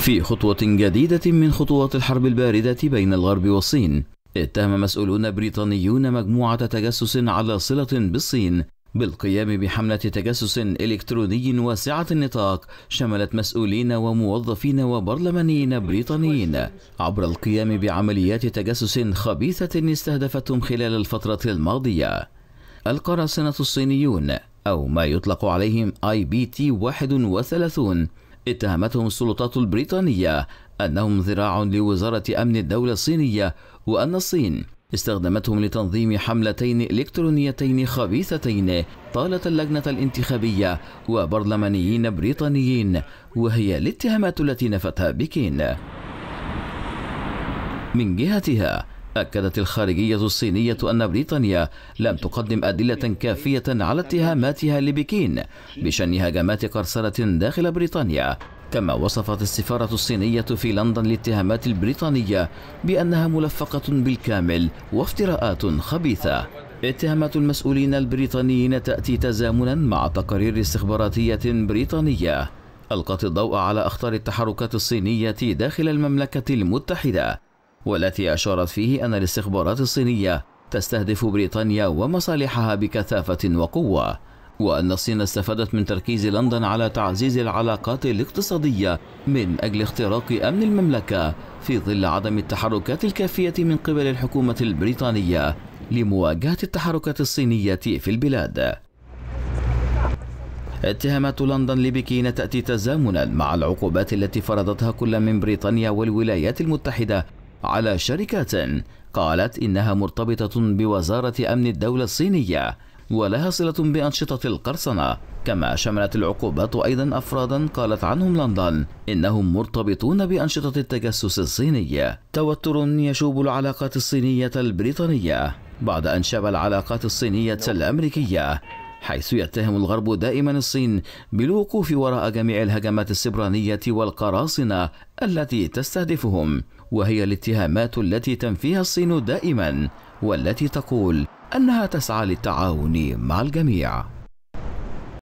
في خطوة جديدة من خطوات الحرب الباردة بين الغرب والصين اتهم مسؤولون بريطانيون مجموعة تجسس على صلة بالصين بالقيام بحملة تجسس إلكتروني واسعة النطاق شملت مسؤولين وموظفين وبرلمانيين بريطانيين عبر القيام بعمليات تجسس خبيثة استهدفتهم خلال الفترة الماضية القراصنة الصينيون أو ما يطلق عليهم آي بي تي 31 اتهمتهم السلطات البريطانية أنهم ذراع لوزارة أمن الدولة الصينية وأن الصين استخدمتهم لتنظيم حملتين إلكترونيتين خبيثتين طالت اللجنة الانتخابية وبرلمانيين بريطانيين وهي الاتهامات التي نفتها بكين من جهتها أكدت الخارجية الصينية أن بريطانيا لم تقدم أدلة كافية على اتهاماتها لبكين بشن هجمات قرصنة داخل بريطانيا كما وصفت السفارة الصينية في لندن الاتهامات البريطانية بأنها ملفقة بالكامل وافتراءات خبيثة اتهامات المسؤولين البريطانيين تأتي تزامنا مع تقارير استخباراتية بريطانية ألقت الضوء على أخطار التحركات الصينية داخل المملكة المتحدة والتي أشارت فيه أن الاستخبارات الصينية تستهدف بريطانيا ومصالحها بكثافة وقوة وأن الصين استفادت من تركيز لندن على تعزيز العلاقات الاقتصادية من أجل اختراق أمن المملكة في ظل عدم التحركات الكافية من قبل الحكومة البريطانية لمواجهة التحركات الصينية في البلاد اتهامات لندن لبكين تأتي تزامنا مع العقوبات التي فرضتها كل من بريطانيا والولايات المتحدة على شركات قالت إنها مرتبطة بوزارة أمن الدولة الصينية ولها صلة بأنشطة القرصنة كما شملت العقوبات أيضا أفرادا قالت عنهم لندن إنهم مرتبطون بأنشطة التجسس الصيني توتر يشوب العلاقات الصينية البريطانية بعد أن شاب العلاقات الصينية الأمريكية حيث يتهم الغرب دائما الصين بالوقوف وراء جميع الهجمات السبرانية والقراصنة التي تستهدفهم وهي الاتهامات التي تنفيها الصين دائما والتي تقول أنها تسعى للتعاون مع الجميع